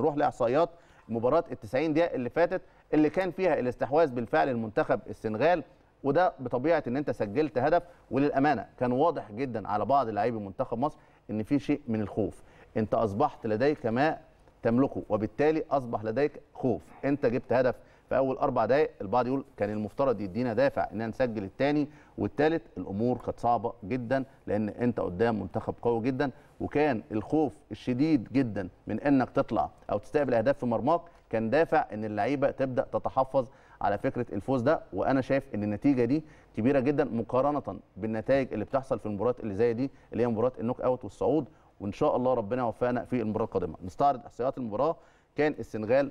نروح لاحصائيات مباراه ال 90 دقيقه اللي فاتت اللي كان فيها الاستحواذ بالفعل المنتخب السنغال وده بطبيعه ان انت سجلت هدف وللامانه كان واضح جدا على بعض لاعبي منتخب مصر ان في شيء من الخوف انت اصبحت لديك ما تملكه وبالتالي اصبح لديك خوف انت جبت هدف في اول اربع دقائق البعض يقول كان المفترض يدينا دافع اننا نسجل الثاني والثالث الامور كانت صعبه جدا لان انت قدام منتخب قوي جدا وكان الخوف الشديد جدا من انك تطلع او تستقبل اهداف في مرماك كان دافع ان اللعيبه تبدا تتحفظ على فكره الفوز ده وانا شايف ان النتيجه دي كبيره جدا مقارنه بالنتائج اللي بتحصل في المباريات اللي زي دي اللي هي مباراه النوك اوت والصعود وان شاء الله ربنا يوفقنا في المباراه القادمه نستعرض احصائيات المباراه كان السنغال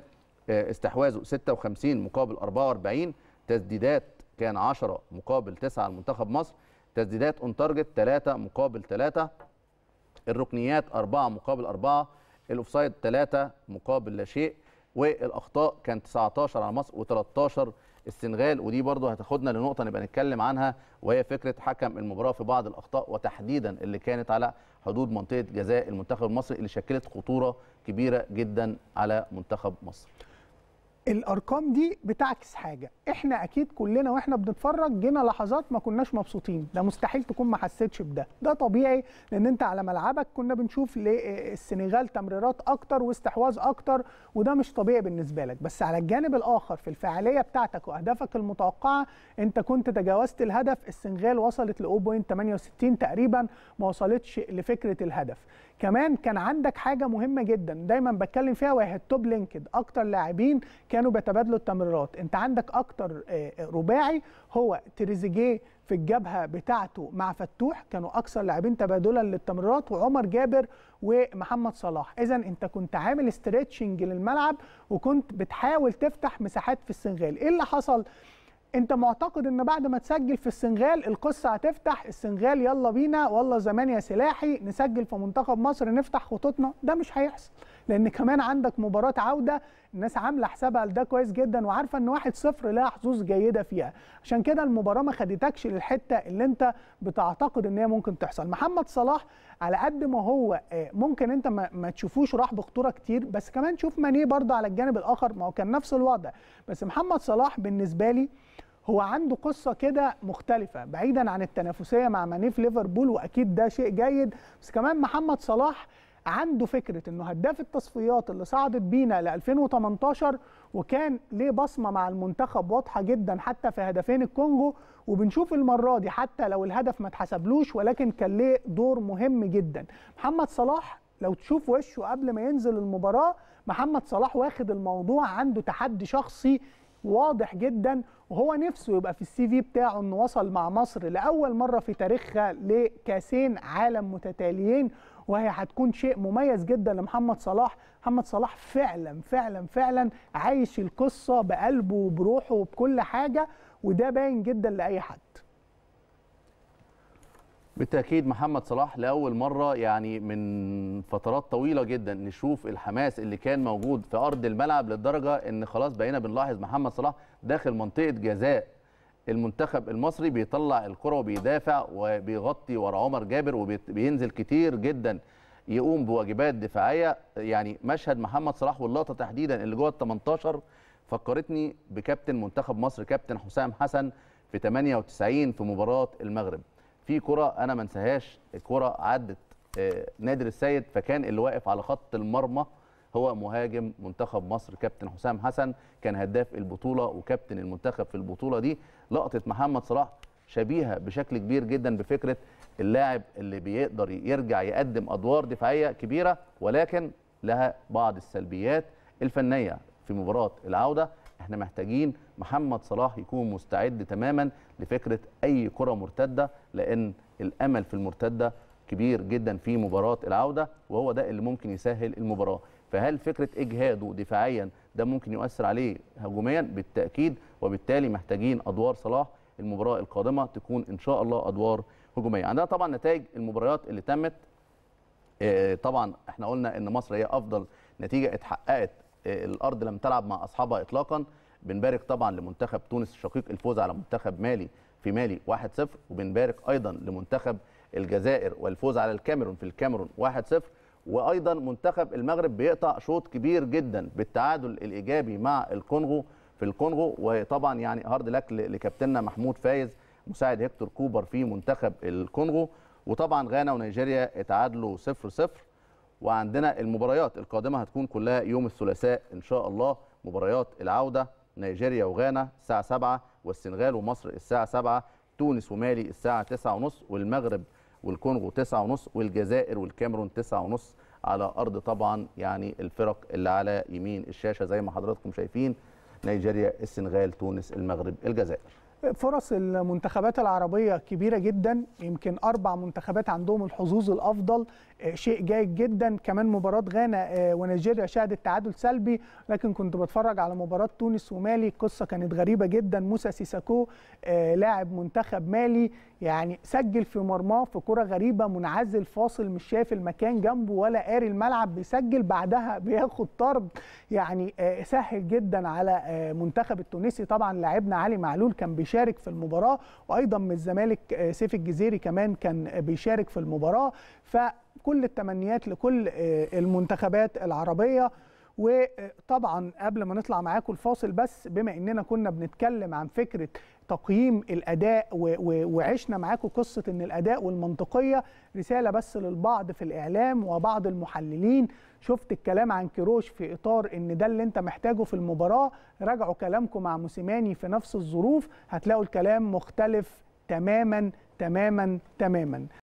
استحواذه 56 مقابل 44 تسديدات كان 10 مقابل 9 لمنتخب مصر تسديدات اون تارجت 3 مقابل 3 الركنيات 4 مقابل 4 الاوفسايد 3 مقابل لا شيء والاخطاء كان 19 على مصر و13 السنغال ودي برضه هتاخدنا لنقطه نبقى نتكلم عنها وهي فكره حكم المباراه في بعض الاخطاء وتحديدا اللي كانت على حدود منطقه جزاء المنتخب المصري اللي شكلت خطوره كبيره جدا على منتخب مصر الارقام دي بتعكس حاجه احنا اكيد كلنا واحنا بنتفرج جينا لحظات ما كناش مبسوطين ده مستحيل تكون ما حسيتش بده ده طبيعي لان انت على ملعبك كنا بنشوف للسنغال تمريرات اكتر واستحواذ اكتر وده مش طبيعي بالنسبه لك بس على الجانب الاخر في الفعاليه بتاعتك واهدافك المتوقعه انت كنت تجاوزت الهدف السنغال وصلت ل 0.68 تقريبا ما وصلتش لفكره الهدف كمان كان عندك حاجه مهمه جدا دايما بتكلم فيها وهي التوب لينكد اكتر لاعبين كانوا بيتبادلوا التمريرات انت عندك اكتر آه، آه، رباعي هو تريزيجيه في الجبهه بتاعته مع فتوح كانوا اكثر لاعبين تبادلا للتمريرات وعمر جابر ومحمد صلاح اذا انت كنت عامل استريتشنج للملعب وكنت بتحاول تفتح مساحات في السنغال ايه اللي حصل انت معتقد ان بعد ما تسجل في السنغال القصه هتفتح السنغال يلا بينا والله زمان يا سلاحي نسجل في منتخب مصر نفتح خطوطنا ده مش هيحصل لان كمان عندك مباراه عوده الناس عامله حسابها لده كويس جدا وعارفه ان 1-0 لها حظوظ جيده فيها عشان كده المباراه ما خدتكش للحته اللي انت بتعتقد ان هي ممكن تحصل محمد صلاح على قد ما هو آه، ممكن انت ما تشوفوش راح بخطوره كتير بس كمان شوف مانيه برضه على الجانب الاخر ما هو كان نفس الوضع بس محمد صلاح بالنسبه لي هو عنده قصة كده مختلفة بعيدا عن التنافسية مع ماني في ليفربول وأكيد ده شيء جيد بس كمان محمد صلاح عنده فكره انه هداف التصفيات اللي صعدت بينا ل 2018 وكان ليه بصمه مع المنتخب واضحه جدا حتى في هدفين الكونجو وبنشوف المره دي حتى لو الهدف ما اتحسبلوش ولكن كان ليه دور مهم جدا محمد صلاح لو تشوف وشه قبل ما ينزل المباراه محمد صلاح واخد الموضوع عنده تحدي شخصي واضح جدا وهو نفسه يبقى في السي في بتاعه انه وصل مع مصر لاول مره في تاريخها لكاسين عالم متتاليين وهي هتكون شيء مميز جدا لمحمد صلاح محمد صلاح فعلا فعلا فعلا عايش القصه بقلبه وبروحه وبكل حاجه وده باين جدا لاي حد بالتاكيد محمد صلاح لاول مره يعني من فترات طويله جدا نشوف الحماس اللي كان موجود في ارض الملعب للدرجه ان خلاص بقينا بنلاحظ محمد صلاح داخل منطقه جزاء المنتخب المصري بيطلع الكره وبيدافع وبيغطي ورا عمر جابر وبينزل كتير جدا يقوم بواجبات دفاعيه يعني مشهد محمد صلاح واللقطه تحديدا اللي جوه ال 18 فكرتني بكابتن منتخب مصر كابتن حسام حسن في 98 في مباراه المغرب في كره انا ما انساهاش الكره عدت آه، نادر السيد فكان اللي واقف على خط المرمى هو مهاجم منتخب مصر كابتن حسام حسن كان هداف البطوله وكابتن المنتخب في البطوله دي لقطه محمد صلاح شبيهه بشكل كبير جدا بفكره اللاعب اللي بيقدر يرجع يقدم ادوار دفاعيه كبيره ولكن لها بعض السلبيات الفنيه في مباراه العوده احنا محتاجين محمد صلاح يكون مستعد تماما لفكره اي كره مرتده لان الامل في المرتده كبير جدا في مباراه العوده وهو ده اللي ممكن يسهل المباراه فهل فكره اجهاده دفاعيا ده ممكن يؤثر عليه هجوميا بالتاكيد وبالتالي محتاجين ادوار صلاح المباراه القادمه تكون ان شاء الله ادوار هجوميه عندنا طبعا نتائج المباريات اللي تمت آه، طبعا احنا قلنا ان مصر هي افضل نتيجه اتحققت الارض لم تلعب مع اصحابها اطلاقا بنبارك طبعا لمنتخب تونس الشقيق الفوز على منتخب مالي في مالي 1-0 وبنبارك ايضا لمنتخب الجزائر والفوز على الكاميرون في الكاميرون 1-0 وايضا منتخب المغرب بيقطع شوط كبير جدا بالتعادل الايجابي مع الكونغو في الكونغو وطبعا يعني هارد لك لكابتننا محمود فايز مساعد هيكتور كوبر في منتخب الكونغو وطبعا غانا ونيجيريا اتعادلوا 0-0 وعندنا المباريات القادمه هتكون كلها يوم الثلاثاء ان شاء الله مباريات العوده نيجيريا وغانا الساعه 7 والسنغال ومصر الساعه 7 تونس ومالي الساعه 9:30 والمغرب والكونغو 9:30 والجزائر والكاميرون 9:30 على ارض طبعا يعني الفرق اللي على يمين الشاشه زي ما حضراتكم شايفين نيجيريا السنغال تونس المغرب الجزائر فرص المنتخبات العربية كبيرة جدا يمكن أربع منتخبات عندهم الحظوظ الأفضل آه، شيء جيد جدا كمان مباراة غانا آه، ونيجيريا شهدت تعادل سلبي لكن كنت بتفرج على مباراة تونس ومالي القصة كانت غريبة جدا موسى سيساكو آه، لاعب منتخب مالي يعني سجل في مرماه في كرة غريبة منعزل فاصل مش شايف المكان جنبه ولا قاري الملعب بيسجل بعدها بياخد طرد يعني سهل جدا على منتخب التونسي طبعا لاعبنا علي معلول كان بيش بيشارك في المباراه وايضا من الزمالك آه، سيف الجزيري كمان كان بيشارك في المباراه فكل التمنيات لكل آه، المنتخبات العربيه وطبعا قبل ما نطلع معاكم الفاصل بس بما اننا كنا بنتكلم عن فكره تقييم الاداء وعشنا معاكم قصه ان الاداء والمنطقيه رساله بس للبعض في الاعلام وبعض المحللين شفت الكلام عن كيروش في اطار ان ده اللي انت محتاجه في المباراه راجعوا كلامكم مع موسيماني في نفس الظروف هتلاقوا الكلام مختلف تماما تماما تماما